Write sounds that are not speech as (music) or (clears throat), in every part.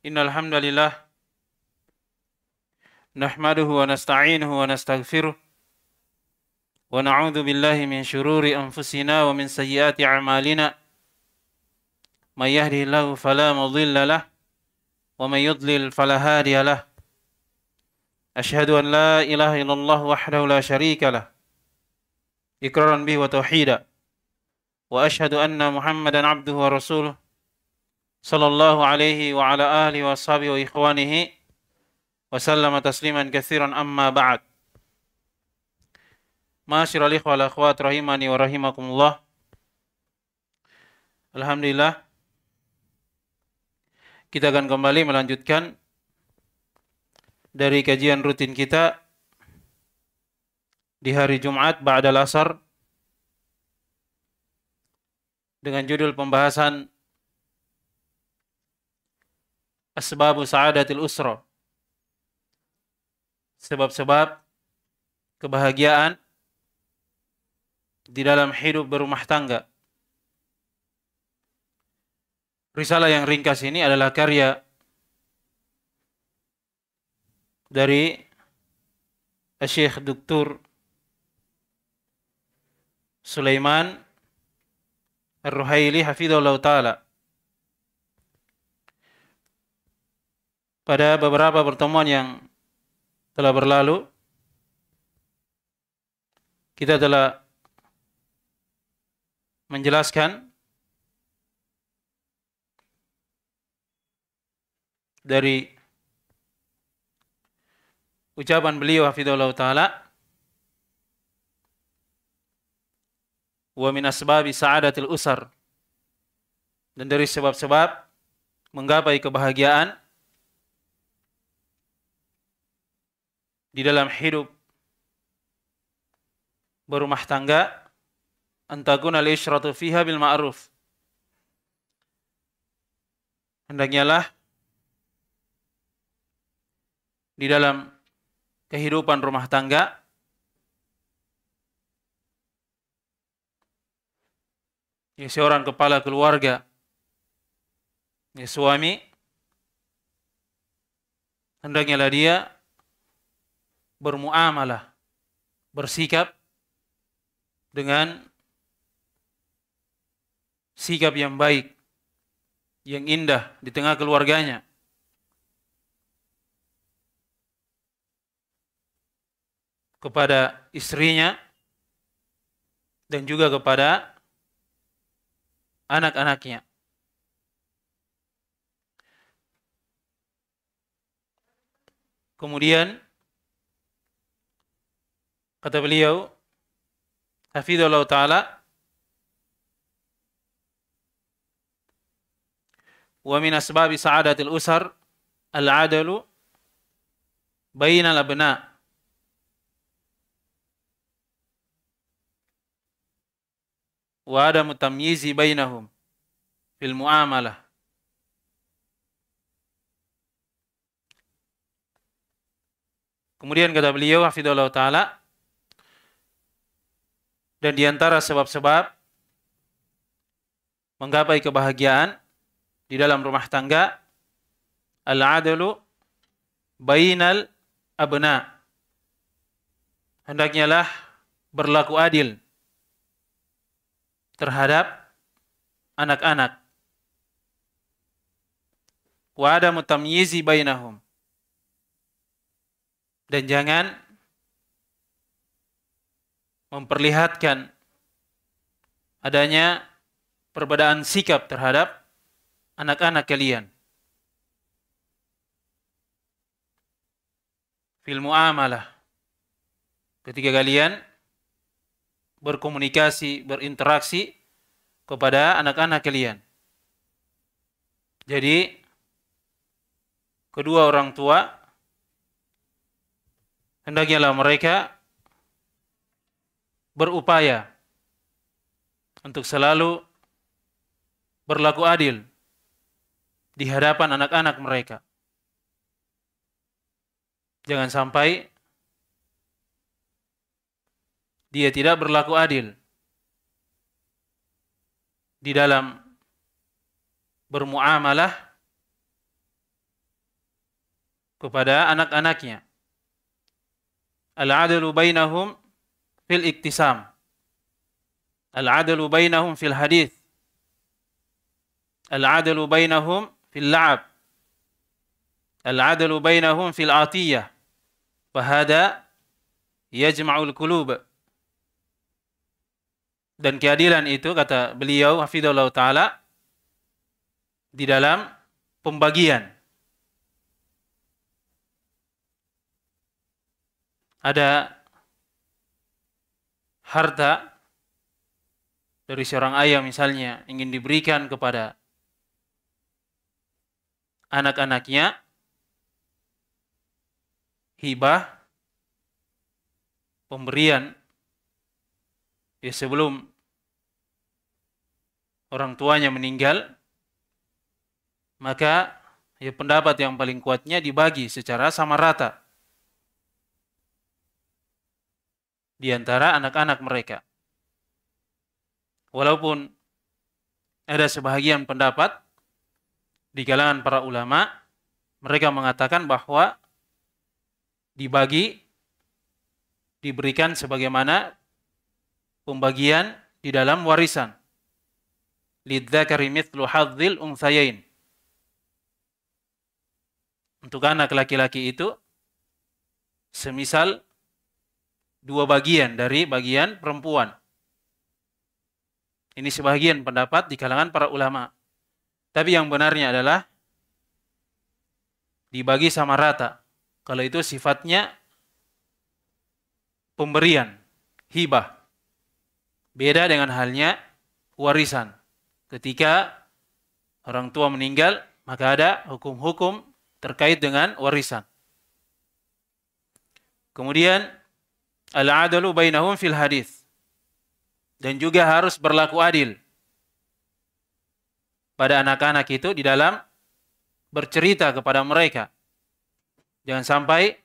إن الحمد لله نحمده ونستعينه ونستغفره ونعوذ بالله من شرور أنفسنا ومن سيئات أعمالنا من يهده الله فلا مضل له ومن يضلل فلا هادي له أشهد أن لا إله إلا الله وحده لا شريك له إقرارا به وتوحيدا وأشهد أن محمدا عبده ورسوله sallallahu alaihi wa ala alihi wa sahbihi wa ikhwanihi wa sallama tasliman kathiran amma ba'd. Masyiral ikhwa wal akhwat rahimani wa rahimakumullah. Alhamdulillah kita akan kembali melanjutkan dari kajian rutin kita di hari Jumat Ba'dal asar dengan judul pembahasan asbabu sa'adatil usra. Sebab-sebab kebahagiaan di dalam hidup berumah tangga. Risalah yang ringkas ini adalah karya dari Syekh Dr. Sulaiman Ar-Ruhaili Hafidhullah taala pada beberapa pertemuan yang telah berlalu kita telah menjelaskan dari ucapan beliau hafizallahu taala wa min asbabi sa'adatil usar dan dari sebab-sebab menggapai kebahagiaan di dalam hidup berumah tangga antakun al isyratu fiha bil ma'ruf hendaknya lah di dalam kehidupan rumah tangga ya seorang kepala keluarga ya suami hendaknya lah dia bermuamalah, bersikap dengan sikap yang baik, yang indah di tengah keluarganya. kepada istrinya dan juga kepada anak-anaknya. Kemudian Kata beliau, Hafidhullah Ta'ala, Wa min asbabi sa'adatil usar al-adalu bainal abna' wa ada tamyizi bainahum fil muamalah. Kemudian kata beliau hafizallahu taala dan di antara sebab-sebab menggapai kebahagiaan di dalam rumah tangga al adlu bainal abna. Hendaknya lah berlaku adil terhadap anak-anak. Wa adamu tamyizi bainahum. Dan jangan memperlihatkan adanya perbedaan sikap terhadap anak-anak kalian. Fil amalah Ketika kalian berkomunikasi, berinteraksi kepada anak-anak kalian. Jadi kedua orang tua hendaknya mereka berupaya untuk selalu berlaku adil di hadapan anak-anak mereka. Jangan sampai dia tidak berlaku adil di dalam bermuamalah kepada anak-anaknya. Al-adlu bainahum fil iktisam. al adlu bainahum fil hadith. al adlu bainahum fil la'ab. al adlu bainahum fil atiyah. Fahada yajma'ul kulub. Dan keadilan itu, kata beliau, Hafidullah Ta'ala, di dalam pembagian. Ada harta dari seorang ayah misalnya ingin diberikan kepada anak-anaknya hibah pemberian ya sebelum orang tuanya meninggal maka ya pendapat yang paling kuatnya dibagi secara sama rata di antara anak-anak mereka. Walaupun ada sebahagian pendapat di kalangan para ulama, mereka mengatakan bahwa dibagi, diberikan sebagaimana pembagian di dalam warisan. Lidzakari mithlu hadzil unthayain. Untuk anak laki-laki itu, semisal dua bagian dari bagian perempuan. Ini sebagian pendapat di kalangan para ulama. Tapi yang benarnya adalah dibagi sama rata. Kalau itu sifatnya pemberian, hibah. Beda dengan halnya warisan. Ketika orang tua meninggal, maka ada hukum-hukum terkait dengan warisan. Kemudian al-adalu bainahum fil hadis. Dan juga harus berlaku adil pada anak-anak itu di dalam bercerita kepada mereka. Jangan sampai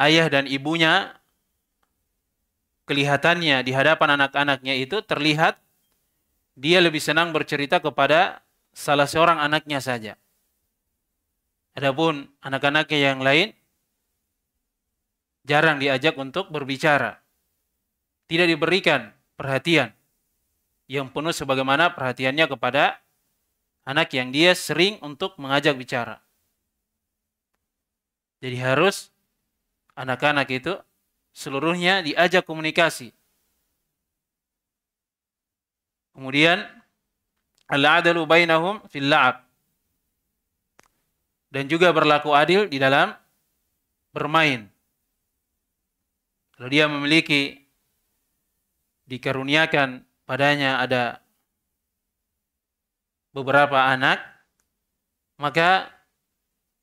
ayah dan ibunya kelihatannya di hadapan anak-anaknya itu terlihat dia lebih senang bercerita kepada salah seorang anaknya saja. Adapun anak-anaknya yang lain jarang diajak untuk berbicara. Tidak diberikan perhatian yang penuh sebagaimana perhatiannya kepada anak yang dia sering untuk mengajak bicara. Jadi harus anak-anak itu seluruhnya diajak komunikasi. Kemudian al-adalu bainahum fil la'ab. Dan juga berlaku adil di dalam bermain. Kalau dia memiliki dikaruniakan padanya ada beberapa anak, maka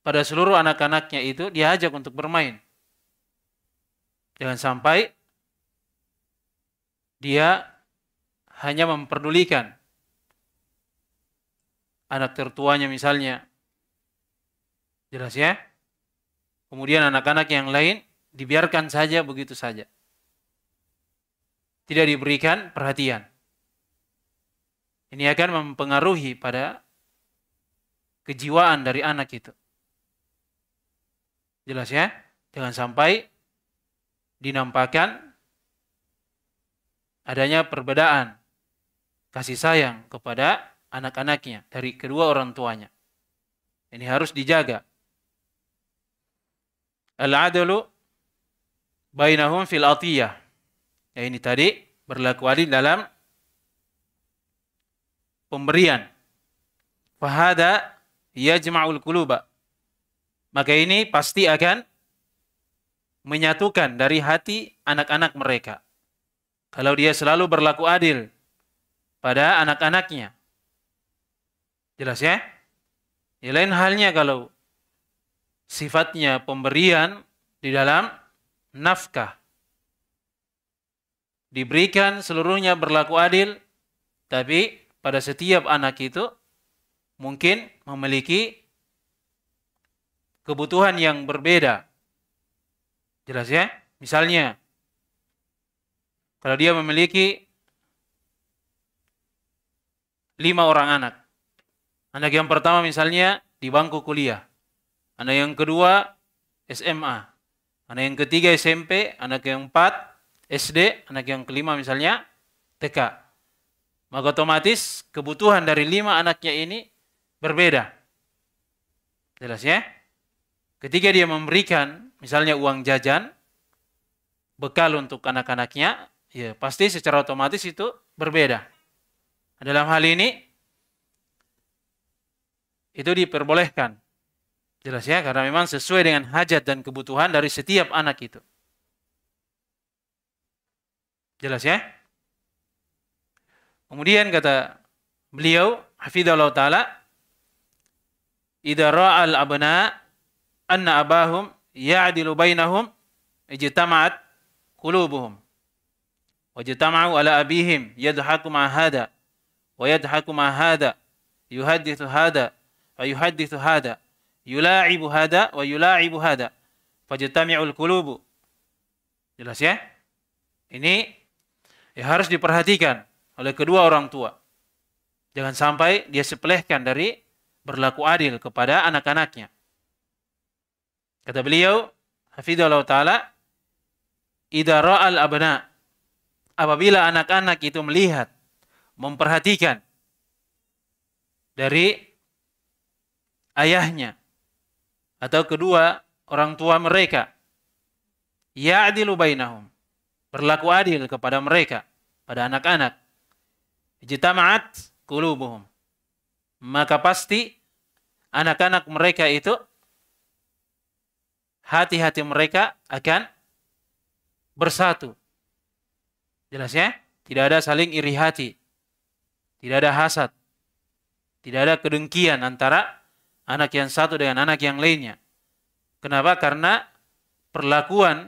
pada seluruh anak-anaknya itu dia ajak untuk bermain. Jangan sampai dia hanya memperdulikan anak tertuanya misalnya. Jelas ya? Kemudian anak-anak yang lain dibiarkan saja begitu saja. Tidak diberikan perhatian. Ini akan mempengaruhi pada kejiwaan dari anak itu. Jelas ya? Jangan sampai dinampakkan adanya perbedaan kasih sayang kepada anak-anaknya dari kedua orang tuanya. Ini harus dijaga. Al-adalu bainahum fil atiyah. Ya ini tadi berlaku adil dalam pemberian. Fahada yajma'ul kuluba. Maka ini pasti akan menyatukan dari hati anak-anak mereka. Kalau dia selalu berlaku adil pada anak-anaknya. Jelas ya? Ya lain halnya kalau sifatnya pemberian di dalam nafkah. Diberikan seluruhnya berlaku adil, tapi pada setiap anak itu mungkin memiliki kebutuhan yang berbeda. Jelas ya? Misalnya, kalau dia memiliki lima orang anak. Anak yang pertama misalnya di bangku kuliah. Anak yang kedua SMA. Anak yang ketiga SMP, anak yang empat SD, anak yang kelima misalnya TK. Maka otomatis kebutuhan dari lima anaknya ini berbeda. Jelas ya? Ketika dia memberikan misalnya uang jajan, bekal untuk anak-anaknya, ya pasti secara otomatis itu berbeda. Dalam hal ini, itu diperbolehkan Jelas ya, karena memang sesuai dengan hajat dan kebutuhan dari setiap anak itu. Jelas ya? Kemudian kata beliau, Hafidhullah Ta'ala, Ida ra'al abna anna abahum ya'dilu bainahum ijtama'at kulubuhum. Wajtama'u ala abihim yadhaku ma Wa yadhaku ma Yuhadithu hada. Wa yuhadithu hada yula'ibu hada wa yula'ibu hada fajtami'ul qulubu. Jelas ya? Ini ya harus diperhatikan oleh kedua orang tua. Jangan sampai dia sepelehkan dari berlaku adil kepada anak-anaknya. Kata beliau, hafizallahu taala, "Idza ra'al abna" Apabila anak-anak itu melihat, memperhatikan dari ayahnya atau kedua orang tua mereka. Ya'dilu bainahum. Berlaku adil kepada mereka, pada anak-anak. Jitama'at kulubuhum. Maka pasti anak-anak mereka itu hati-hati mereka akan bersatu. Jelas ya? Tidak ada saling iri hati. Tidak ada hasad. Tidak ada kedengkian antara anak yang satu dengan anak yang lainnya. Kenapa? Karena perlakuan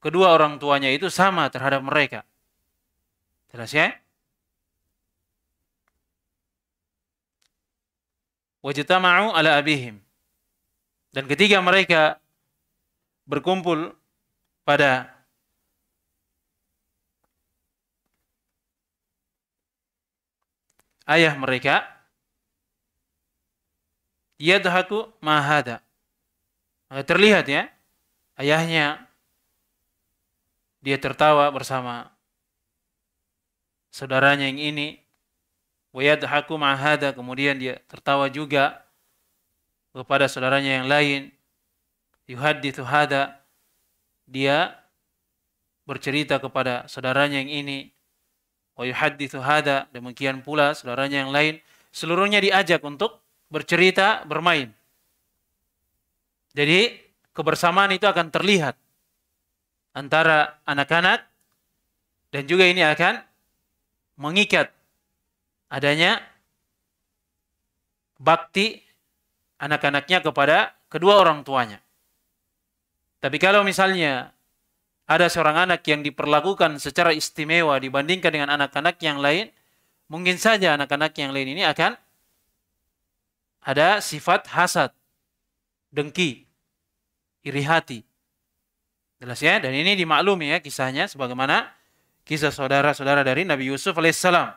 kedua orang tuanya itu sama terhadap mereka. Jelas ya? Wajtama'u ala abihim. Dan ketiga mereka berkumpul pada ayah mereka, yadhaku mahada. Eh, terlihat ya, ayahnya dia tertawa bersama saudaranya yang ini. Wayadhaku mahada, kemudian dia tertawa juga kepada saudaranya yang lain. Yuhadithu hada, dia bercerita kepada saudaranya yang ini. Wayuhadithu hada, demikian pula saudaranya yang lain. Seluruhnya diajak untuk bercerita, bermain. Jadi kebersamaan itu akan terlihat antara anak-anak dan juga ini akan mengikat adanya bakti anak-anaknya kepada kedua orang tuanya. Tapi kalau misalnya ada seorang anak yang diperlakukan secara istimewa dibandingkan dengan anak-anak yang lain, mungkin saja anak-anak yang lain ini akan ada sifat hasad, dengki, iri hati. Jelas ya? Dan ini dimaklumi ya kisahnya sebagaimana kisah saudara-saudara dari Nabi Yusuf alaihissalam.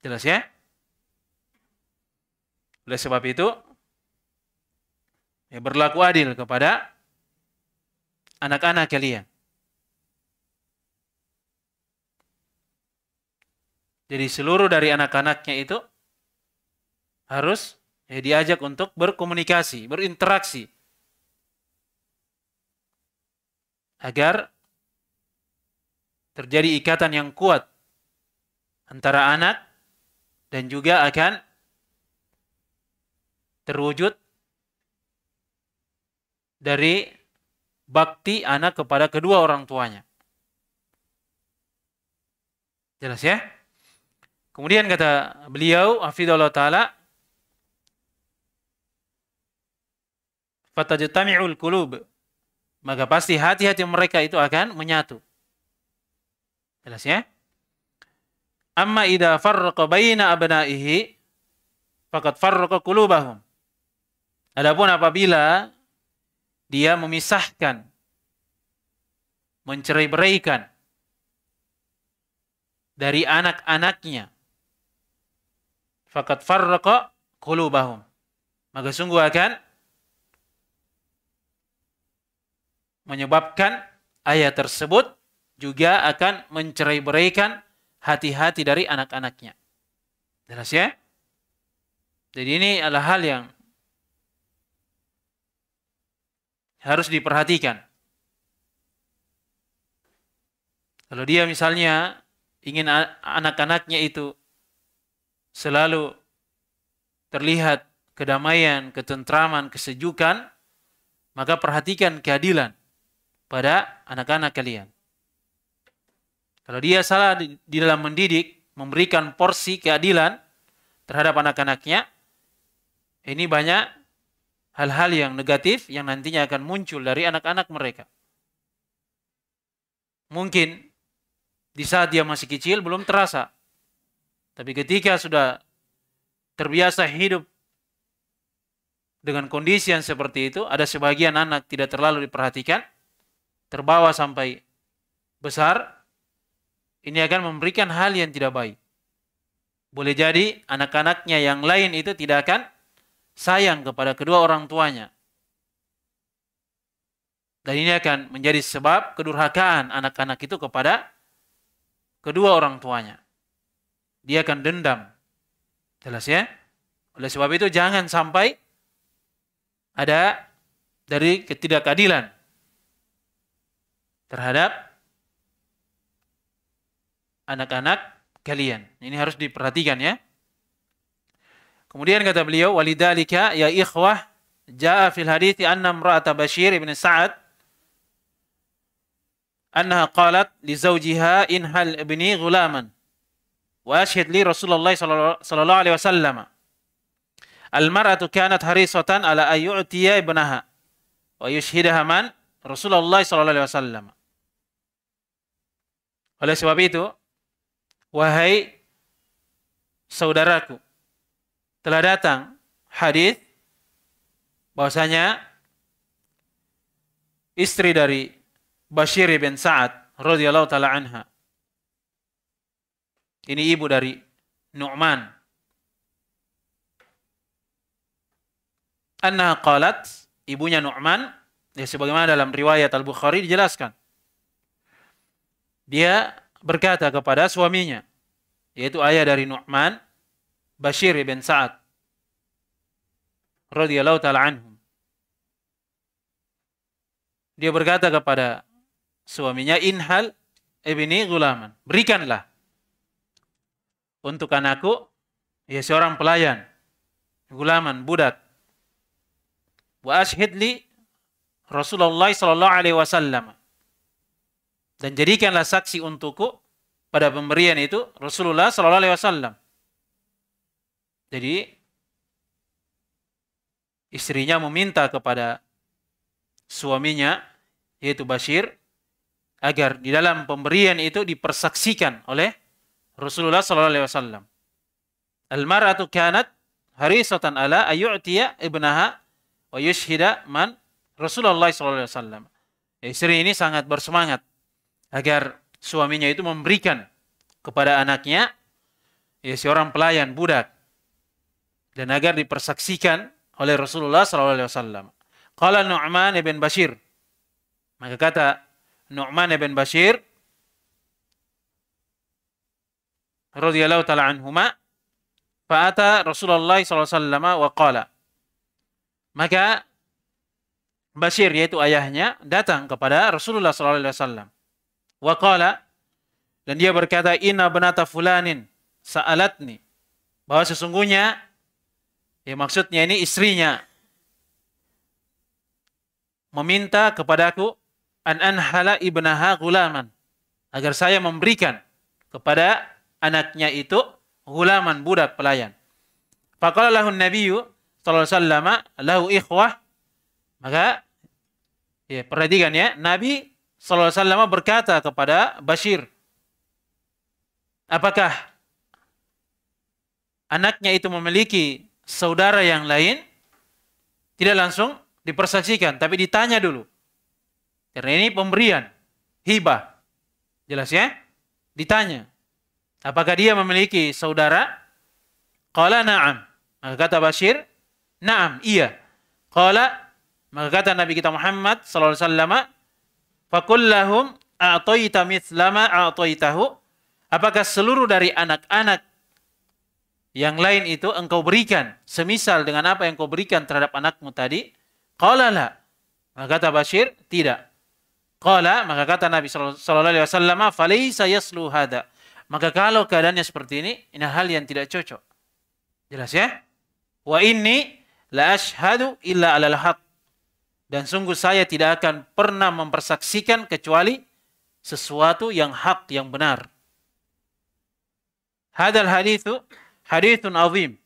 Jelas ya? Oleh sebab itu, ya berlaku adil kepada anak-anak kalian. Jadi seluruh dari anak-anaknya itu harus Ya, diajak untuk berkomunikasi, berinteraksi. Agar terjadi ikatan yang kuat antara anak dan juga akan terwujud dari bakti anak kepada kedua orang tuanya. Jelas ya? Kemudian kata beliau, Afidullah Ta'ala, fatajtami'ul qulub maka pasti hati-hati mereka itu akan menyatu. Jelas ya? Amma idza farraqa baina abnaihi faqad farraqa qulubahum. Adapun apabila dia memisahkan mencerai-beraikan dari anak-anaknya faqad farraqa qulubahum. Maka sungguh akan menyebabkan ayat tersebut juga akan mencerai-beraikan hati-hati dari anak-anaknya. Jelas ya? Jadi ini adalah hal yang harus diperhatikan. Kalau dia misalnya ingin anak-anaknya itu selalu terlihat kedamaian, ketentraman, kesejukan, maka perhatikan keadilan pada anak-anak kalian. Kalau dia salah di dalam mendidik, memberikan porsi keadilan terhadap anak-anaknya, ini banyak hal-hal yang negatif yang nantinya akan muncul dari anak-anak mereka. Mungkin di saat dia masih kecil belum terasa. Tapi ketika sudah terbiasa hidup dengan kondisi yang seperti itu, ada sebagian anak tidak terlalu diperhatikan, terbawa sampai besar, ini akan memberikan hal yang tidak baik. Boleh jadi anak-anaknya yang lain itu tidak akan sayang kepada kedua orang tuanya. Dan ini akan menjadi sebab kedurhakaan anak-anak itu kepada kedua orang tuanya. Dia akan dendam. Jelas ya? Oleh sebab itu jangan sampai ada dari ketidakadilan terhadap anak-anak kalian. Ini harus diperhatikan ya. Kemudian kata beliau, walidalika ya ikhwah jaa fil hadithi anna imra'ata Bashir ibn Sa'ad annaha qalat li zawjiha in hal ibni ghulaman wa ashhad li Rasulullah sallallahu alaihi wasallam Al-mar'atu kanat harisatan ala ayyu'tiya ibnaha wa yushhidaha man Rasulullah sallallahu alaihi wasallam oleh sebab itu, wahai saudaraku, telah datang hadis bahwasanya istri dari Bashir bin Sa'ad radhiyallahu taala anha ini ibu dari Nu'man anna qalat ibunya Nu'man ya sebagaimana dalam riwayat Al-Bukhari dijelaskan dia berkata kepada suaminya, yaitu ayah dari Nu'man, Bashir ibn Sa'ad radhiyallahu taala anhum. Dia berkata kepada suaminya, "Inhal ibni gulaman." Berikanlah untuk anakku ya seorang pelayan, gulaman, budak. Wa ashhid Rasulullah sallallahu alaihi wasallam dan jadikanlah saksi untukku pada pemberian itu Rasulullah Shallallahu Alaihi Wasallam. Jadi istrinya meminta kepada suaminya yaitu Bashir agar di dalam pemberian itu dipersaksikan oleh Rasulullah Shallallahu Alaihi Wasallam. Almaratu kanat harisatan ala ayu'tiya ibnaha wa yushhida man Rasulullah Shallallahu Alaihi Wasallam. Istri ini sangat bersemangat agar suaminya itu memberikan kepada anaknya ya seorang pelayan budak dan agar dipersaksikan oleh Rasulullah SAW. alaihi wasallam. Qala Nu'man ibn Bashir. Maka kata Nu'man ibn Bashir radhiyallahu taala anhuma fa'ata Rasulullah SAW alaihi wasallam wa qala maka Bashir yaitu ayahnya datang kepada Rasulullah sallallahu alaihi wasallam Waqala dan dia berkata inna benata fulanin sa'alatni bahwa sesungguhnya ya maksudnya ini istrinya meminta kepadaku an anhala ibnaha gulaman agar saya memberikan kepada anaknya itu gulaman budak pelayan. Faqala lahu nabiyyu sallallahu alaihi wasallam lahu ikhwah maka ya perhatikan ya Nabi sallallahu alaihi wasallam berkata kepada Bashir, "Apakah anaknya itu memiliki saudara yang lain?" Tidak langsung dipersaksikan, tapi ditanya dulu. Karena ini pemberian, hibah. Jelas ya? Ditanya, apakah dia memiliki saudara? Qala na'am. Maka kata Bashir, na'am, iya. Qala, maka kata Nabi kita Muhammad SAW, alaihi Fakullahum a'toyita mitlama a'toitahu. Apakah seluruh dari anak-anak yang lain itu engkau berikan. Semisal dengan apa yang kau berikan terhadap anakmu tadi. Qala la. Maka kata Bashir, tidak. Qala, maka kata Nabi Shallallahu Alaihi Wasallam, "Falaysa yaslu hada." Maka kalau keadaannya seperti ini, ini hal yang tidak cocok. Jelas ya? Wa inni la ashhadu illa alal haq. Dan sungguh saya tidak akan pernah mempersaksikan kecuali sesuatu yang hak, yang benar. Hadal hadithu hadithun azim.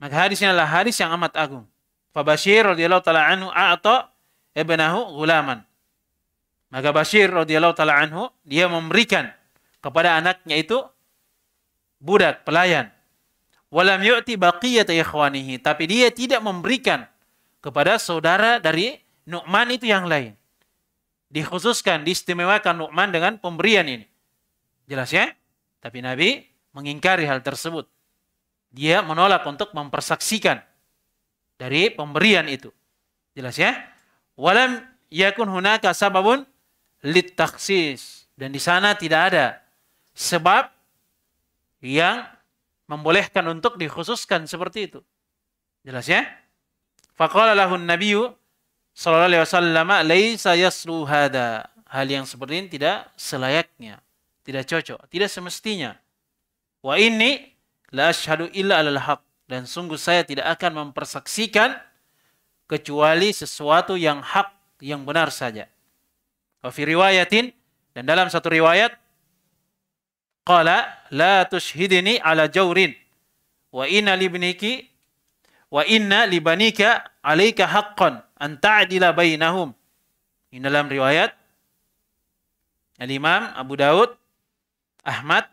Maka hadisnya adalah hadis yang amat agung. Fabashir radhiyallahu taala anhu a'ta ibnahu gulaman. Maka Bashir radhiyallahu taala anhu dia memberikan kepada anaknya itu budak pelayan. Walam yu'ti baqiyata ikhwanihi, tapi dia tidak memberikan kepada saudara dari Nu'man itu yang lain. Dikhususkan, diistimewakan Nu'man dengan pemberian ini. Jelas ya? Tapi Nabi mengingkari hal tersebut. Dia menolak untuk mempersaksikan dari pemberian itu. Jelas ya? Walam yakun hunaka sababun litaksis. Dan di sana tidak ada sebab yang membolehkan untuk dikhususkan seperti itu. Jelas ya? Faqala lahun sallallahu alaihi wasallam laisa yaslu hada. Hal yang seperti ini tidak selayaknya, tidak cocok, tidak semestinya. Wa ini la asyhadu illa alal haq dan sungguh saya tidak akan mempersaksikan kecuali sesuatu yang hak yang benar saja. Wa fi riwayatin dan dalam satu riwayat qala la tushhidni ala jawrin wa inna libniki wa inna libanika alaika haqqan anta'adila bainahum. Ini dalam riwayat Al-Imam Abu Daud, Ahmad,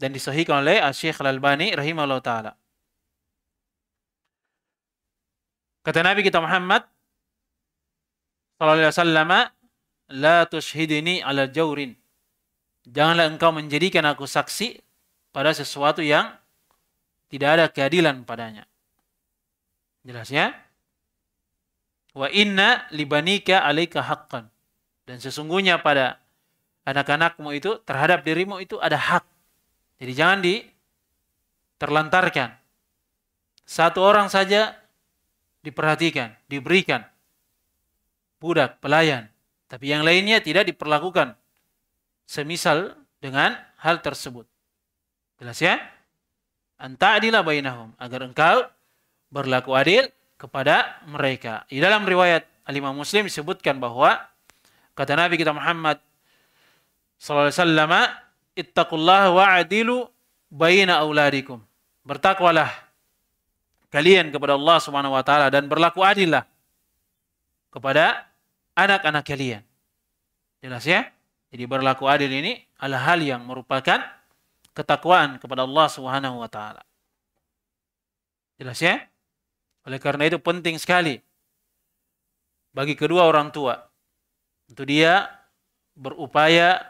dan disahihkan oleh Syekh Al-Albani rahimahullah ta'ala. Kata Nabi kita Muhammad sallallahu alaihi wasallam, "La tushhidni ala jawrin." Janganlah engkau menjadikan aku saksi pada sesuatu yang tidak ada keadilan padanya. Jelas ya? Wa inna libanika alaika haqqan. Dan sesungguhnya pada anak-anakmu itu terhadap dirimu itu ada hak. Jadi jangan di terlantarkan. Satu orang saja diperhatikan, diberikan. Budak, pelayan. Tapi yang lainnya tidak diperlakukan. Semisal dengan hal tersebut. Jelas ya? anta Anta'adila bainahum. Agar engkau berlaku adil kepada mereka. Di dalam riwayat al Muslim disebutkan bahwa kata Nabi kita Muhammad sallallahu alaihi wasallam, "Ittaqullaha adilu baina auladikum." Bertakwalah kalian kepada Allah Subhanahu wa taala dan berlaku adillah kepada anak-anak kalian. Jelas ya? Jadi berlaku adil ini adalah hal yang merupakan ketakwaan kepada Allah Subhanahu wa taala. Jelas ya? Oleh karena itu penting sekali bagi kedua orang tua untuk dia berupaya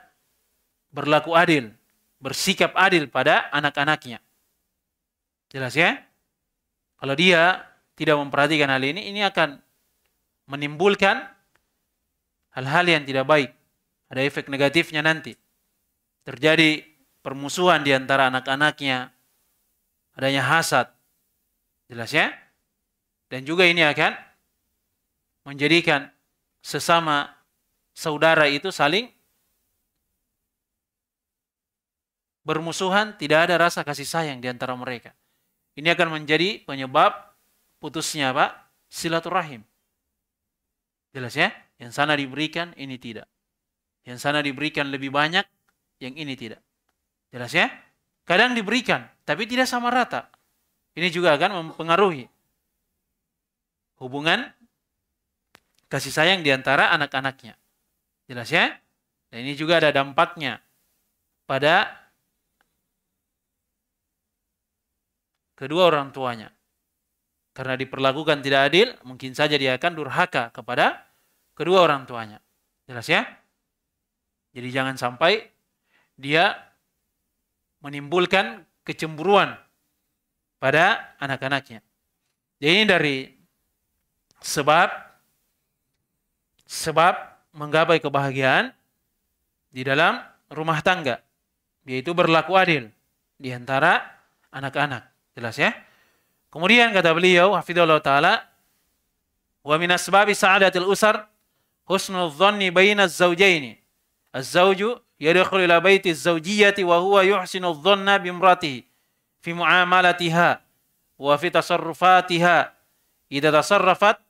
berlaku adil, bersikap adil pada anak-anaknya. Jelas ya? Kalau dia tidak memperhatikan hal ini, ini akan menimbulkan hal-hal yang tidak baik. Ada efek negatifnya nanti. Terjadi permusuhan di antara anak-anaknya, adanya hasad. Jelas ya? Dan juga ini akan menjadikan sesama saudara itu saling bermusuhan, tidak ada rasa kasih sayang di antara mereka. Ini akan menjadi penyebab putusnya apa? Silaturahim. Jelas ya? Yang sana diberikan, ini tidak. Yang sana diberikan lebih banyak, yang ini tidak. Jelas ya? Kadang diberikan, tapi tidak sama rata. Ini juga akan mempengaruhi hubungan kasih sayang di antara anak-anaknya. Jelas ya? Dan ini juga ada dampaknya pada kedua orang tuanya. Karena diperlakukan tidak adil, mungkin saja dia akan durhaka kepada kedua orang tuanya. Jelas ya? Jadi jangan sampai dia menimbulkan kecemburuan pada anak-anaknya. Jadi ini dari Sebab sebab menggapai kebahagiaan di dalam rumah tangga yaitu berlaku adil di antara anak-anak. Jelas ya? Kemudian kata beliau hafizallahu taala wa min asbabi sa'adatil usar husnul dhanni baina az-zawjaini. Az-zawju yadkhulu ila baiti az-zawjiyyati wa huwa yuhsinu dhanna bi imratihi fi muamalatiha wa fi tasarrufatiha idza tasarrafat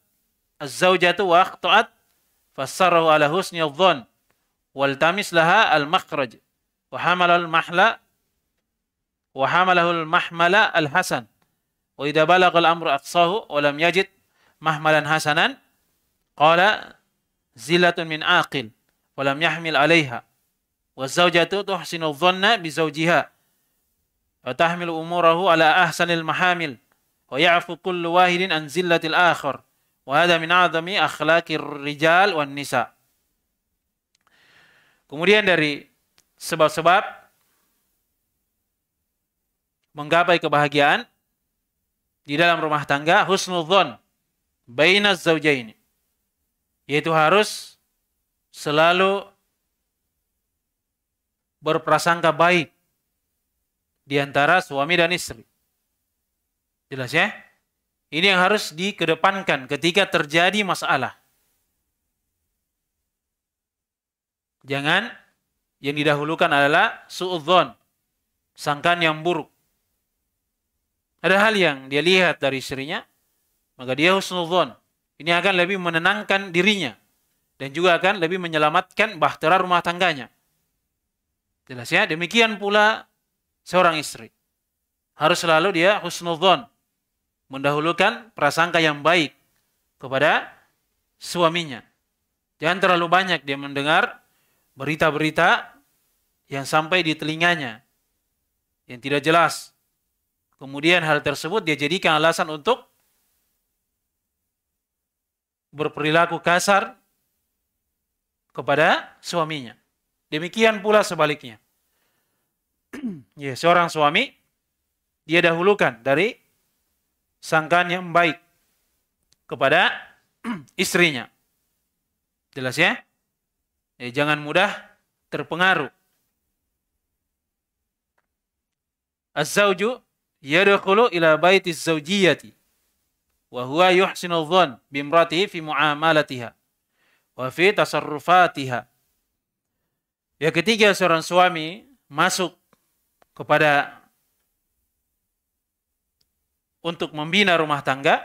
الزوجة وأخطأت فسره على حسن الظن والتمس لها المخرج وحمل المحل وحمله المحمل الحسن وإذا بلغ الأمر أقصاه ولم يجد محملا حسنا قال زلة من عاقل ولم يحمل عليها والزوجة تحسن الظن بزوجها وتحمل أموره على أحسن المحامل ويعفو كل واحد عن زلة الآخر Wa min azami akhlaqir rijal wan nisa. Kemudian dari sebab-sebab menggapai kebahagiaan di dalam rumah tangga husnul dhon bainaz zaujaini yaitu harus selalu berprasangka baik di antara suami dan istri. Jelas ya? Ini yang harus dikedepankan ketika terjadi masalah. Jangan yang didahulukan adalah suudzon, sangkaan yang buruk. Ada hal yang dia lihat dari istrinya, maka dia husnudzon. Ini akan lebih menenangkan dirinya dan juga akan lebih menyelamatkan bahtera rumah tangganya. Jelasnya demikian pula seorang istri. Harus selalu dia husnudzon mendahulukan prasangka yang baik kepada suaminya. Jangan terlalu banyak dia mendengar berita-berita yang sampai di telinganya yang tidak jelas. Kemudian hal tersebut dia jadikan alasan untuk berperilaku kasar kepada suaminya. Demikian pula sebaliknya. (clears throat) ya, seorang suami dia dahulukan dari sangkaan yang baik kepada (clears throat) istrinya. Jelas ya? ya jangan mudah terpengaruh. Az-zawju yadkhulu ila baiti zawjiyati wa huwa yuhsinu dhann bi imratihi fi muamalatiha wa fi tasarrufatiha. Ya ketiga seorang suami masuk kepada untuk membina rumah tangga,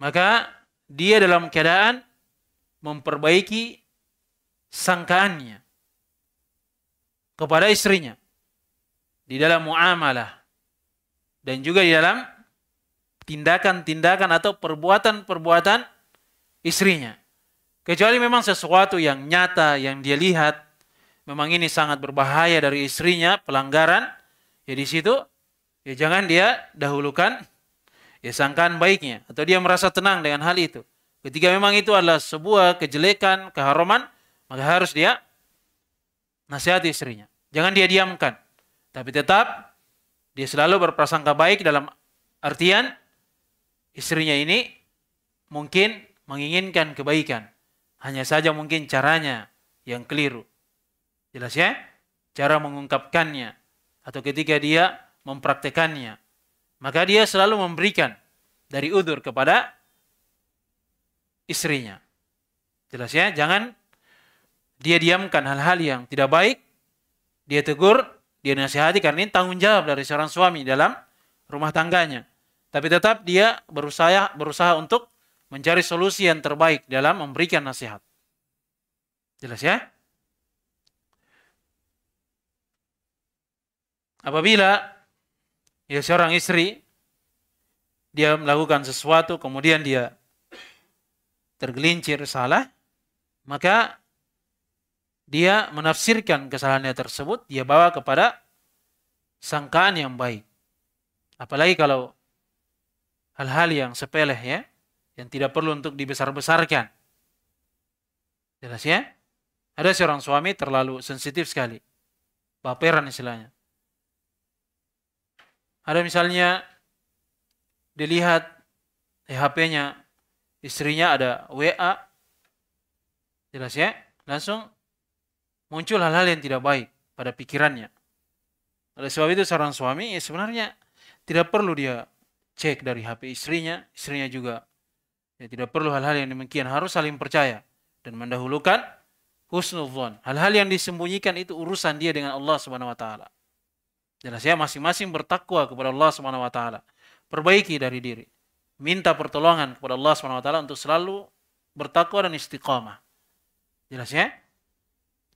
maka dia dalam keadaan memperbaiki sangkaannya kepada istrinya di dalam muamalah dan juga di dalam tindakan-tindakan atau perbuatan-perbuatan istrinya. Kecuali memang sesuatu yang nyata yang dia lihat memang ini sangat berbahaya dari istrinya, pelanggaran, ya di situ Ya jangan dia dahulukan ya sangkaan baiknya atau dia merasa tenang dengan hal itu. Ketika memang itu adalah sebuah kejelekan, keharuman, maka harus dia nasihati istrinya. Jangan dia diamkan. Tapi tetap dia selalu berprasangka baik dalam artian istrinya ini mungkin menginginkan kebaikan. Hanya saja mungkin caranya yang keliru. Jelas ya? Cara mengungkapkannya. Atau ketika dia mempraktekannya. Maka dia selalu memberikan dari udur kepada istrinya. Jelas ya, jangan dia diamkan hal-hal yang tidak baik, dia tegur, dia nasihati karena ini tanggung jawab dari seorang suami dalam rumah tangganya. Tapi tetap dia berusaha berusaha untuk mencari solusi yang terbaik dalam memberikan nasihat. Jelas ya? Apabila ya seorang istri dia melakukan sesuatu kemudian dia tergelincir salah, maka dia menafsirkan kesalahannya tersebut, dia bawa kepada sangkaan yang baik. Apalagi kalau hal-hal yang sepele ya, yang tidak perlu untuk dibesar-besarkan. Jelas ya? Ada seorang suami terlalu sensitif sekali. Baperan istilahnya. Ada misalnya dilihat di HP-nya istrinya ada WA, jelas ya, langsung muncul hal-hal yang tidak baik pada pikirannya. Oleh sebab itu seorang suami ya sebenarnya tidak perlu dia cek dari HP istrinya, istrinya juga ya, tidak perlu hal-hal yang demikian harus saling percaya dan mendahulukan husnul Hal-hal yang disembunyikan itu urusan dia dengan Allah Subhanahu wa taala. Dan saya masing-masing bertakwa kepada Allah Subhanahu wa taala. Perbaiki dari diri. Minta pertolongan kepada Allah Subhanahu wa taala untuk selalu bertakwa dan istiqamah. Jelas ya?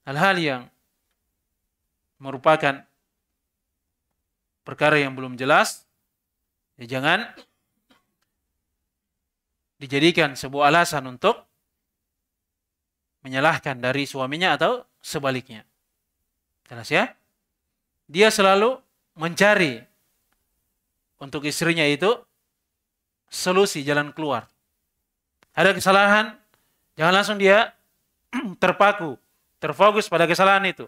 Hal-hal yang merupakan perkara yang belum jelas ya jangan dijadikan sebuah alasan untuk menyalahkan dari suaminya atau sebaliknya. Jelas ya? dia selalu mencari untuk istrinya itu solusi jalan keluar. Ada kesalahan, jangan langsung dia (clears throat) terpaku, terfokus pada kesalahan itu.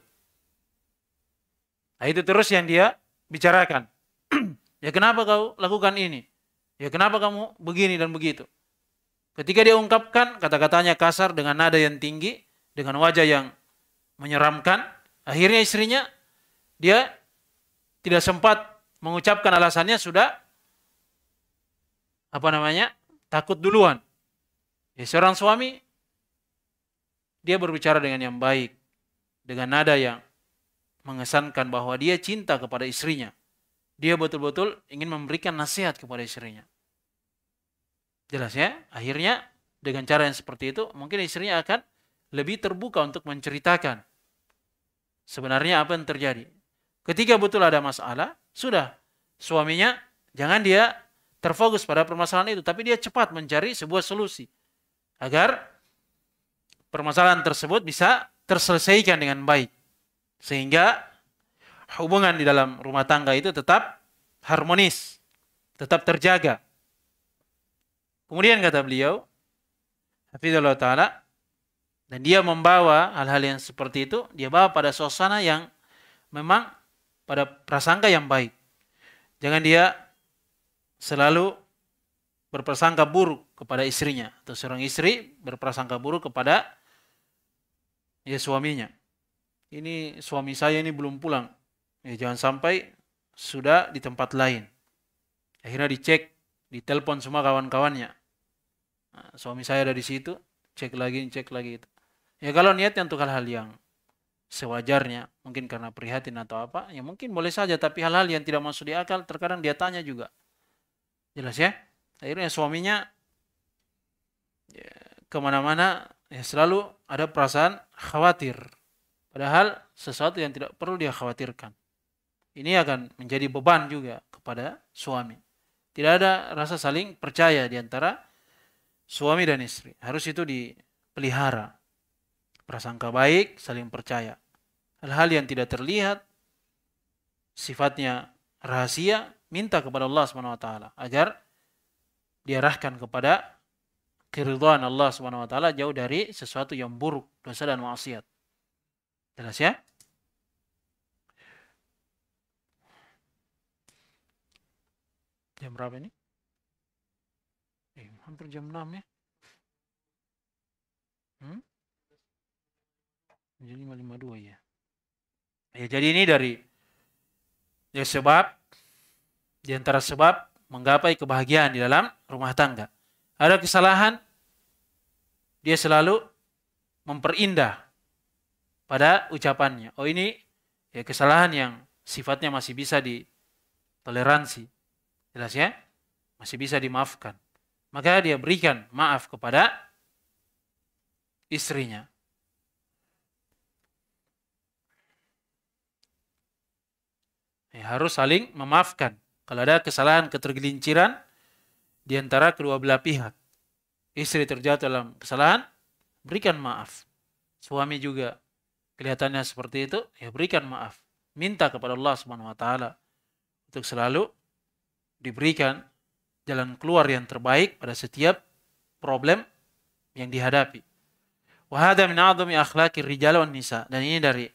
Nah, itu terus yang dia bicarakan. (clears throat) ya kenapa kau lakukan ini? Ya kenapa kamu begini dan begitu? Ketika dia ungkapkan kata-katanya kasar dengan nada yang tinggi, dengan wajah yang menyeramkan, akhirnya istrinya dia tidak sempat mengucapkan alasannya sudah apa namanya takut duluan. Ya, seorang suami dia berbicara dengan yang baik, dengan nada yang mengesankan bahwa dia cinta kepada istrinya. Dia betul-betul ingin memberikan nasihat kepada istrinya. Jelas ya? Akhirnya dengan cara yang seperti itu mungkin istrinya akan lebih terbuka untuk menceritakan sebenarnya apa yang terjadi. Ketika betul ada masalah, sudah suaminya jangan dia terfokus pada permasalahan itu, tapi dia cepat mencari sebuah solusi agar permasalahan tersebut bisa terselesaikan dengan baik. Sehingga hubungan di dalam rumah tangga itu tetap harmonis, tetap terjaga. Kemudian kata beliau, Hafizullah Ta'ala, dan dia membawa hal-hal yang seperti itu, dia bawa pada suasana yang memang pada prasangka yang baik. Jangan dia selalu berprasangka buruk kepada istrinya atau seorang istri berprasangka buruk kepada ya suaminya. Ini suami saya ini belum pulang. Ya jangan sampai sudah di tempat lain. Akhirnya dicek, ditelepon semua kawan-kawannya. Nah, suami saya ada di situ, cek lagi, cek lagi itu. Ya kalau niatnya untuk hal-hal yang sewajarnya, mungkin karena prihatin atau apa, ya mungkin boleh saja, tapi hal-hal yang tidak masuk di akal terkadang dia tanya juga. Jelas ya? Akhirnya suaminya ya, kemana-mana ya selalu ada perasaan khawatir. Padahal sesuatu yang tidak perlu dia khawatirkan. Ini akan menjadi beban juga kepada suami. Tidak ada rasa saling percaya di antara suami dan istri. Harus itu dipelihara prasangka baik, saling percaya. Hal-hal yang tidak terlihat, sifatnya rahasia, minta kepada Allah Subhanahu wa taala agar diarahkan kepada keridhaan Allah Subhanahu wa taala jauh dari sesuatu yang buruk, dosa dan maksiat. Jelas ya? Jam berapa ini? Eh, hampir jam 6 ya. Jadi 552 ya. Ya jadi ini dari ya sebab di antara sebab menggapai kebahagiaan di dalam rumah tangga. Ada kesalahan dia selalu memperindah pada ucapannya. Oh ini ya kesalahan yang sifatnya masih bisa ditoleransi. Jelas ya? Masih bisa dimaafkan. Maka dia berikan maaf kepada istrinya. Ya, harus saling memaafkan. Kalau ada kesalahan, ketergelinciran di antara kedua belah pihak. Istri terjatuh dalam kesalahan, berikan maaf. Suami juga kelihatannya seperti itu, ya berikan maaf. Minta kepada Allah Subhanahu wa taala untuk selalu diberikan jalan keluar yang terbaik pada setiap problem yang dihadapi. Wahada min a'zami rijal wan nisa. Dan ini dari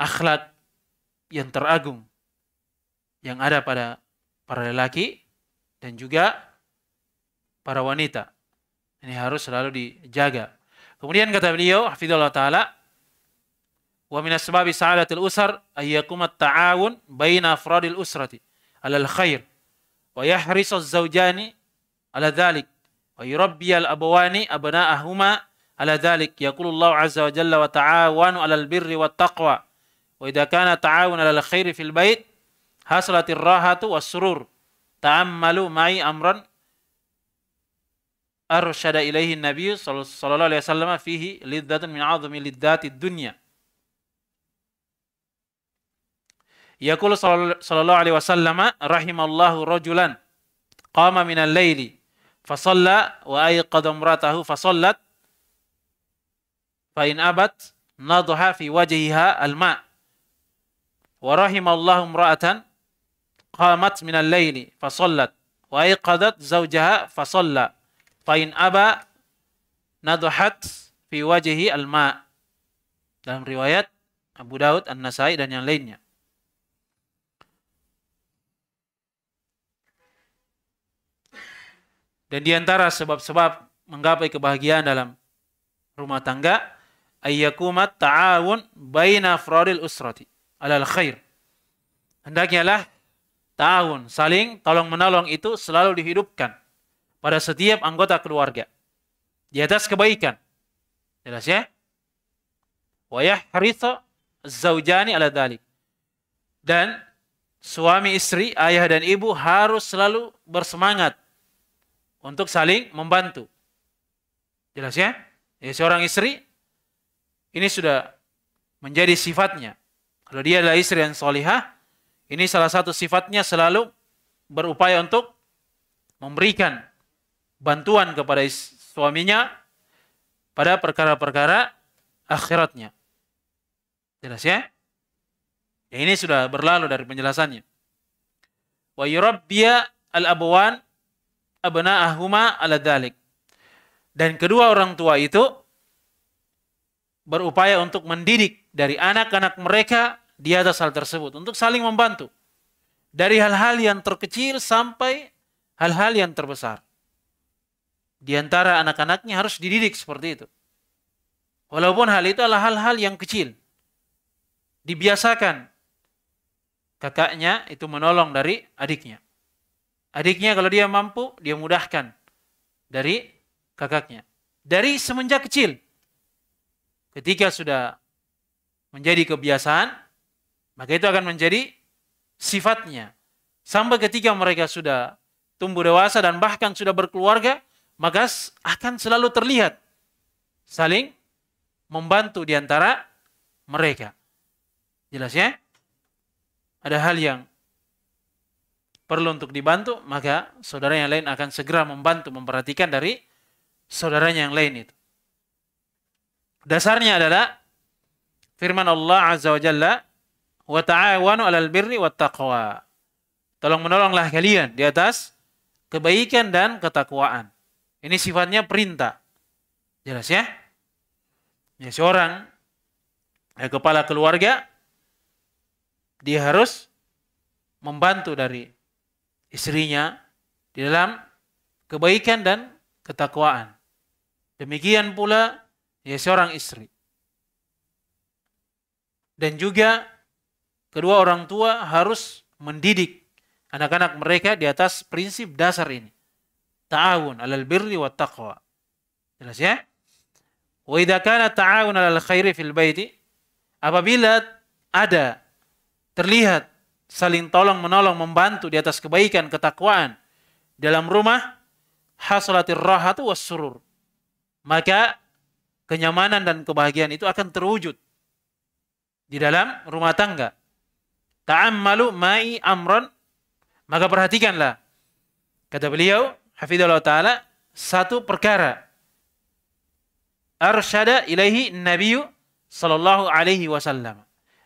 akhlak yang teragung yang ada pada para lelaki dan juga para wanita. Ini harus selalu dijaga. Kemudian kata beliau, hafizallahu taala, wa min asbabi sa'adatil usar ayyakumat taawun baina afradil usrati 'ala khair wa yahrisu az-zawjani 'ala dhalik wa yurabbiyal al-abawani abna'ahuma 'ala dhalik yaqulullahu 'azza wa jalla wa ta'awanu 'alal birri wa taqwa وإذا كان تعاون على الخير في البيت حصلت الراحة والسرور تأملوا معي أمرا أرشد إليه النبي صلى الله عليه وسلم فيه لذة من عظم لذات الدنيا يقول صلى الله عليه وسلم رحم الله رجلا قام من الليل فصلى وأيقظ امرأته فصلت فإن أبت نضح في وجهها الماء ورحم الله امرأة قامت من الليل فصلت sallat زوجها فصلى فإن أبى نضحت في وجهه الماء dalam riwayat Abu Daud, An-Nasai dan yang lainnya. Dan di antara sebab-sebab menggapai kebahagiaan dalam rumah tangga ayyakumat ta'awun baina fradil usrati alal khair. Hendaknya lah tahun saling tolong menolong itu selalu dihidupkan pada setiap anggota keluarga di atas kebaikan. Jelas ya? Wa yahrithu zaujani ala dalik Dan suami istri, ayah dan ibu harus selalu bersemangat untuk saling membantu. Jelas ya? ya seorang istri ini sudah menjadi sifatnya. Kalau dia adalah istri yang solihah. Ini salah satu sifatnya selalu berupaya untuk memberikan bantuan kepada suaminya pada perkara-perkara akhiratnya. Jelas ya? ya? Ini sudah berlalu dari penjelasannya. Wa yurabbiya al-abawan abna'ahuma ala dhalik. Dan kedua orang tua itu berupaya untuk mendidik dari anak-anak mereka di atas hal tersebut untuk saling membantu dari hal-hal yang terkecil sampai hal-hal yang terbesar. Di antara anak-anaknya harus dididik seperti itu. Walaupun hal itu adalah hal-hal yang kecil. Dibiasakan. Kakaknya itu menolong dari adiknya. Adiknya kalau dia mampu, dia mudahkan dari kakaknya. Dari semenjak kecil. Ketika sudah menjadi kebiasaan, maka itu akan menjadi sifatnya. Sampai ketika mereka sudah tumbuh dewasa dan bahkan sudah berkeluarga, maka akan selalu terlihat saling membantu di antara mereka. Jelas ya? Ada hal yang perlu untuk dibantu, maka saudara yang lain akan segera membantu memperhatikan dari saudaranya yang lain itu. Dasarnya adalah firman Allah Azza wa Jalla Wa ta'awanu 'alal birri wat taqwa. Tolong menolonglah kalian di atas kebaikan dan ketakwaan. Ini sifatnya perintah. Jelas ya? Ya seorang ya, kepala keluarga dia harus membantu dari istrinya di dalam kebaikan dan ketakwaan. Demikian pula ya seorang istri. Dan juga kedua orang tua harus mendidik anak-anak mereka di atas prinsip dasar ini. Ta'awun alal birri wa taqwa. Jelas ya? Wa idha kana ta'awun alal khairi fil baiti apabila ada terlihat saling tolong menolong membantu di atas kebaikan ketakwaan dalam rumah hasalatir rahatu was surur maka kenyamanan dan kebahagiaan itu akan terwujud di dalam rumah tangga ta'ammalu ma'i amron, maka perhatikanlah. Kata beliau, hafidhullah ta'ala, satu perkara. Arsyada ilaihi nabiyu sallallahu alaihi wasallam.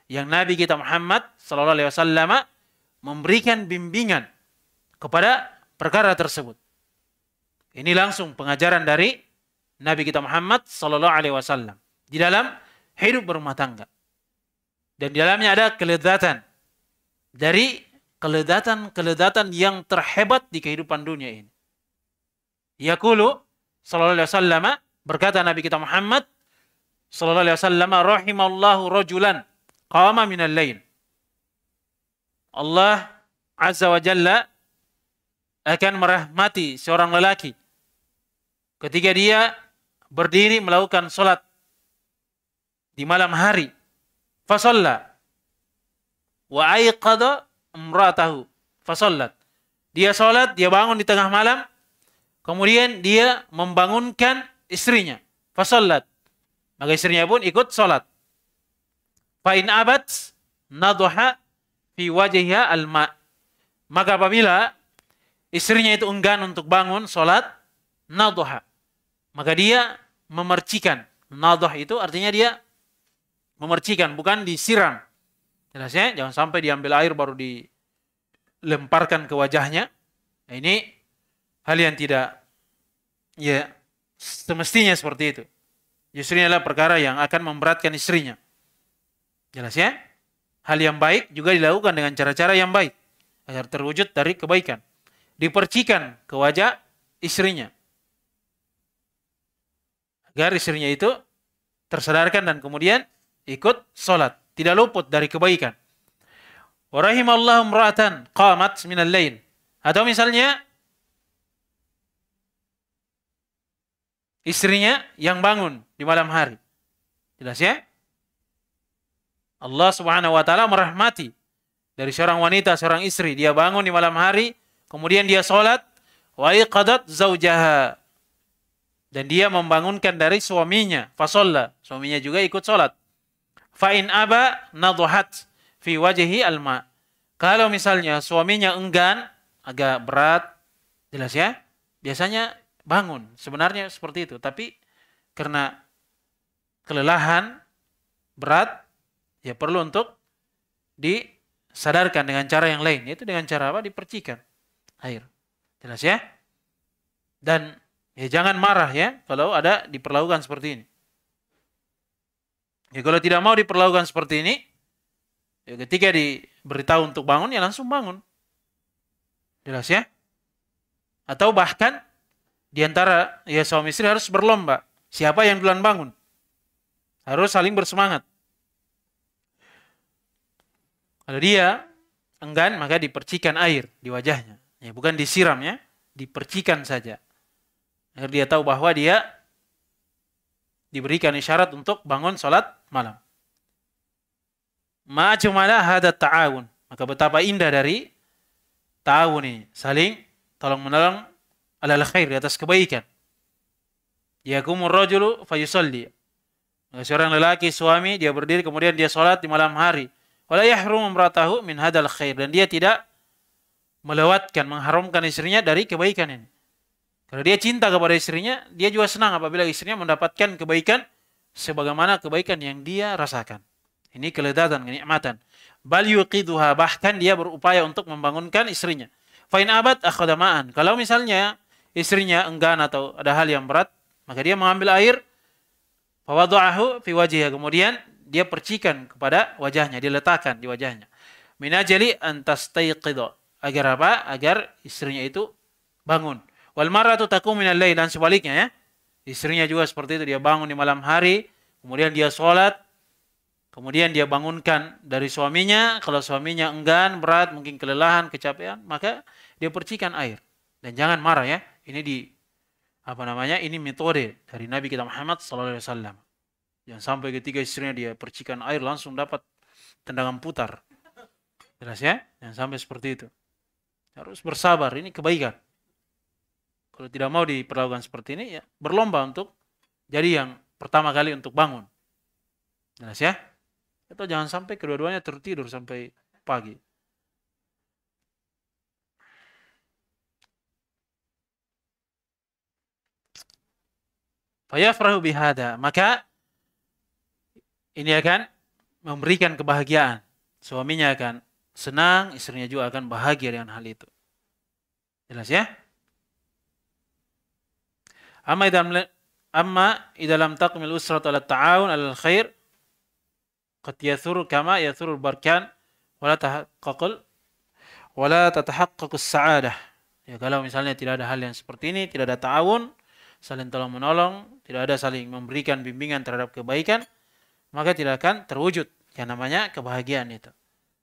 Yang Nabi kita Muhammad sallallahu alaihi wasallam memberikan bimbingan kepada perkara tersebut. Ini langsung pengajaran dari Nabi kita Muhammad sallallahu alaihi wasallam di dalam hidup berumah tangga. Dan di dalamnya ada kelezatan, dari keledatan-keledatan yang terhebat di kehidupan dunia ini. Yakulu sallallahu alaihi wasallam berkata Nabi kita Muhammad sallallahu alaihi wasallam rahimallahu rajulan qama al lain. Allah azza wa jalla akan merahmati seorang lelaki ketika dia berdiri melakukan sholat di malam hari. Fasalla wa aiqadha imratahu fasallat. Dia salat, dia bangun di tengah malam, kemudian dia membangunkan istrinya, fasallat. Maka istrinya pun ikut salat. Fa in abat nadha fi wajhiha alma. Maka apabila istrinya itu enggan untuk bangun salat, nadha. Maka dia memercikan. Nadha itu artinya dia memercikan, bukan disiram. Jelas Jangan sampai diambil air baru dilemparkan ke wajahnya. Nah, ini hal yang tidak ya semestinya seperti itu. Justru adalah perkara yang akan memberatkan istrinya. Jelas ya? Hal yang baik juga dilakukan dengan cara-cara yang baik agar terwujud dari kebaikan. Dipercikan ke wajah istrinya. Agar istrinya itu tersadarkan dan kemudian ikut sholat tidak luput dari kebaikan. Warahimallahu imra'atan qamat minal lain. Atau misalnya istrinya yang bangun di malam hari. Jelas ya? Allah Subhanahu wa taala merahmati dari seorang wanita, seorang istri, dia bangun di malam hari, kemudian dia sholat wa iqadat zaujaha. Dan dia membangunkan dari suaminya, fasolla. Suaminya juga ikut sholat. Fa'in aba nadhuhat fi wajhi alma. Kalau misalnya suaminya enggan, agak berat, jelas ya. Biasanya bangun. Sebenarnya seperti itu, tapi karena kelelahan berat ya perlu untuk disadarkan dengan cara yang lain, yaitu dengan cara apa? dipercikan air. Jelas ya? Dan ya jangan marah ya kalau ada diperlakukan seperti ini. Ya kalau tidak mau diperlakukan seperti ini, ya ketika diberitahu untuk bangun ya langsung bangun. Jelas ya? Atau bahkan di antara ya suami istri harus berlomba. Siapa yang duluan bangun? Harus saling bersemangat. Kalau dia enggan maka dipercikan air di wajahnya. Ya, bukan disiram ya, dipercikan saja. Agar dia tahu bahwa dia diberikan isyarat untuk bangun sholat malam. Ma'ajumala hadat ta'awun. Maka betapa indah dari ta'awun ini. Saling tolong menolong alal khair di atas kebaikan. Yakumur rajulu fayusalli. Maka seorang lelaki suami dia berdiri kemudian dia sholat di malam hari. Wala yahrum umratahu min hadal khair dan dia tidak melewatkan mengharamkan istrinya dari kebaikan ini. Kalau dia cinta kepada istrinya, dia juga senang apabila istrinya mendapatkan kebaikan sebagaimana kebaikan yang dia rasakan. Ini keledatan, kenikmatan. Bal yuqiduha bahkan dia berupaya untuk membangunkan istrinya. Fain abad akhadama'an. Kalau misalnya istrinya enggan atau ada hal yang berat, maka dia mengambil air fawadu'ahu fi wajihya. Kemudian dia percikan kepada wajahnya, diletakkan di wajahnya. Minajali antastayqidu. Agar apa? Agar istrinya itu bangun. Wal maratu taku minal lail dan sebaliknya ya. Istrinya juga seperti itu dia bangun di malam hari, kemudian dia sholat, kemudian dia bangunkan dari suaminya, kalau suaminya enggan, berat, mungkin kelelahan, kecapean, maka dia percikan air. Dan jangan marah ya. Ini di apa namanya? Ini metode dari Nabi kita Muhammad sallallahu alaihi wasallam. Jangan sampai ketika istrinya dia percikan air langsung dapat tendangan putar. Jelas ya? Jangan sampai seperti itu. Harus bersabar, ini kebaikan kalau tidak mau diperlakukan seperti ini ya berlomba untuk jadi yang pertama kali untuk bangun jelas ya atau jangan sampai kedua-duanya tertidur sampai pagi Fayafrahu bihada. Maka ini akan memberikan kebahagiaan. Suaminya akan senang, istrinya juga akan bahagia dengan hal itu. Jelas ya? Amma dalam amma dalam takmil usrat ala ta'awun ala khair qad yathur kama yathur barkan wala tahaqqaqul wala tatahaqqaqus sa'adah. Ya kalau misalnya tidak ada hal yang seperti ini, tidak ada ta'awun, saling tolong menolong, tidak ada saling memberikan bimbingan terhadap kebaikan, maka tidak akan terwujud yang namanya kebahagiaan itu.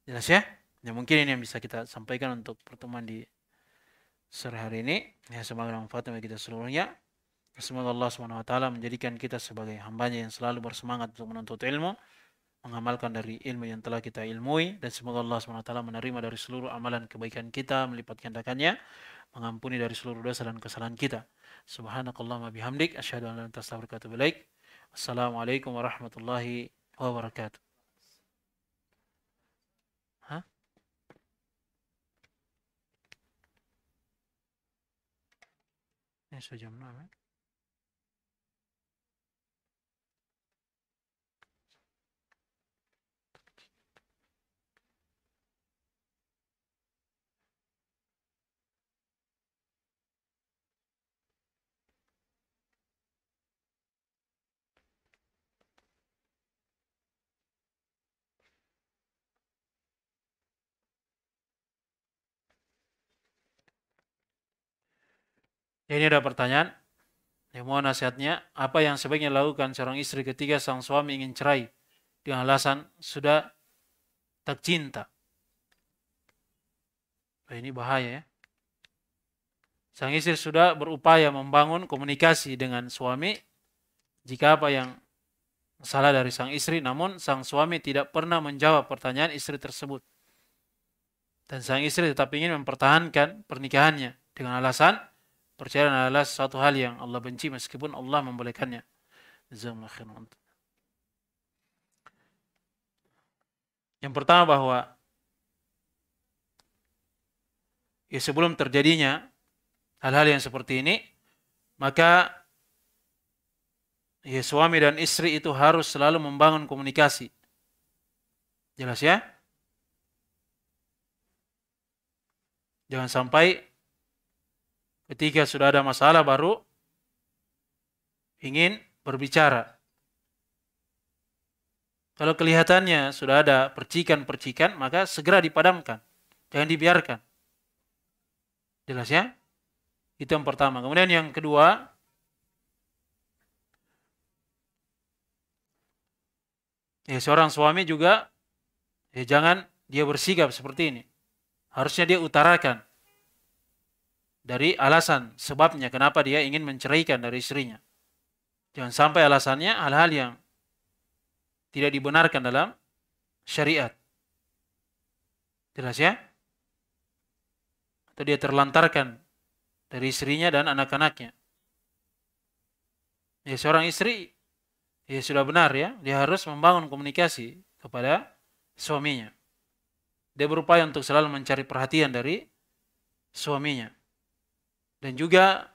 Jelas ya? Ya mungkin ini yang bisa kita sampaikan untuk pertemuan di sore hari ini. Ya semoga bermanfaat bagi kita seluruhnya. Semoga Allah Subhanahu wa taala menjadikan kita sebagai hambanya yang selalu bersemangat untuk menuntut ilmu, mengamalkan dari ilmu yang telah kita ilmui dan semoga Allah Subhanahu wa taala menerima dari seluruh amalan kebaikan kita, melipat gandakannya, mengampuni dari seluruh dosa dan kesalahan kita. Subhanakallahumma bihamdik asyhadu an la ilaha illa anta Assalamualaikum warahmatullahi wabarakatuh. Eso yo eh? Ini ada pertanyaan. Ya, mohon nasihatnya, apa yang sebaiknya lakukan seorang istri ketika sang suami ingin cerai dengan alasan sudah tak cinta? Nah, ini bahaya ya. Sang istri sudah berupaya membangun komunikasi dengan suami jika apa yang salah dari sang istri, namun sang suami tidak pernah menjawab pertanyaan istri tersebut. Dan sang istri tetap ingin mempertahankan pernikahannya dengan alasan Perceraian adalah satu hal yang Allah benci meskipun Allah membolehkannya. Yang pertama bahwa ya sebelum terjadinya hal-hal yang seperti ini, maka ya suami dan istri itu harus selalu membangun komunikasi. Jelas ya? Jangan sampai Ketika sudah ada masalah baru ingin berbicara. Kalau kelihatannya sudah ada percikan-percikan, maka segera dipadamkan. Jangan dibiarkan. Jelas ya? Itu yang pertama. Kemudian yang kedua, ya seorang suami juga ya jangan dia bersikap seperti ini. Harusnya dia utarakan dari alasan sebabnya kenapa dia ingin menceraikan dari istrinya. Jangan sampai alasannya hal-hal yang tidak dibenarkan dalam syariat. Jelas ya? Atau dia terlantarkan dari istrinya dan anak-anaknya. Ya seorang istri ya sudah benar ya, dia harus membangun komunikasi kepada suaminya. Dia berupaya untuk selalu mencari perhatian dari suaminya dan juga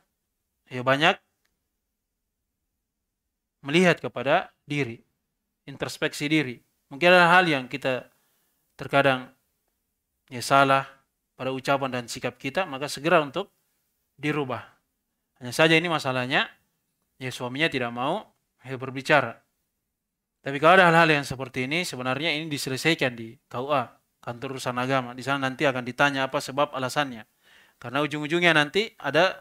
ya banyak melihat kepada diri, introspeksi diri. Mungkin ada hal yang kita terkadang ya salah pada ucapan dan sikap kita, maka segera untuk dirubah. Hanya saja ini masalahnya ya suaminya tidak mau ya berbicara. Tapi kalau ada hal-hal yang seperti ini, sebenarnya ini diselesaikan di KUA, kantor urusan agama. Di sana nanti akan ditanya apa sebab alasannya. Karena ujung-ujungnya nanti ada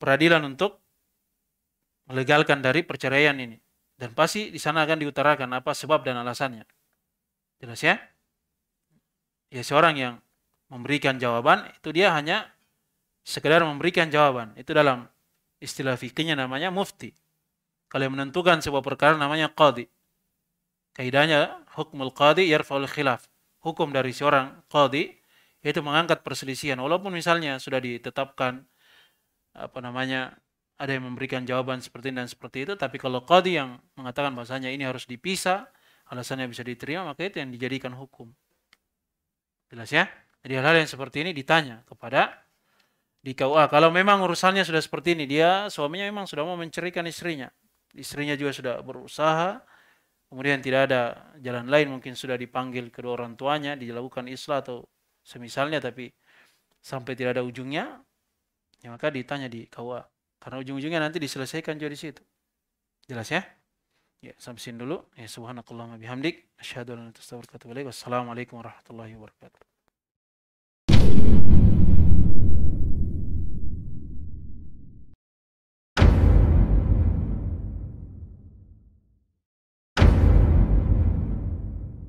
peradilan untuk melegalkan dari perceraian ini. Dan pasti di sana akan diutarakan apa sebab dan alasannya. Jelas ya? Ya seorang yang memberikan jawaban itu dia hanya sekedar memberikan jawaban. Itu dalam istilah fikihnya namanya mufti. Kalau menentukan sebuah perkara namanya qadi. Kaidahnya hukmul qadi yarfaul khilaf. Hukum dari seorang qadi yaitu mengangkat perselisihan walaupun misalnya sudah ditetapkan apa namanya ada yang memberikan jawaban seperti ini dan seperti itu tapi kalau qadi yang mengatakan bahasanya ini harus dipisah alasannya bisa diterima maka itu yang dijadikan hukum jelas ya jadi hal-hal yang seperti ini ditanya kepada di KUA kalau memang urusannya sudah seperti ini dia suaminya memang sudah mau mencerikan istrinya istrinya juga sudah berusaha kemudian tidak ada jalan lain mungkin sudah dipanggil kedua orang tuanya dilakukan islah atau semisalnya tapi sampai tidak ada ujungnya, ya maka ditanya di KUA. Karena ujung-ujungnya nanti diselesaikan juga di situ. Jelas ya? Ya, sampai sini dulu. Ya, subhanakallahumma bihamdik. Asyhadu an la ilaha illa anta astaghfiruka wa atubu Wassalamualaikum warahmatullahi wabarakatuh.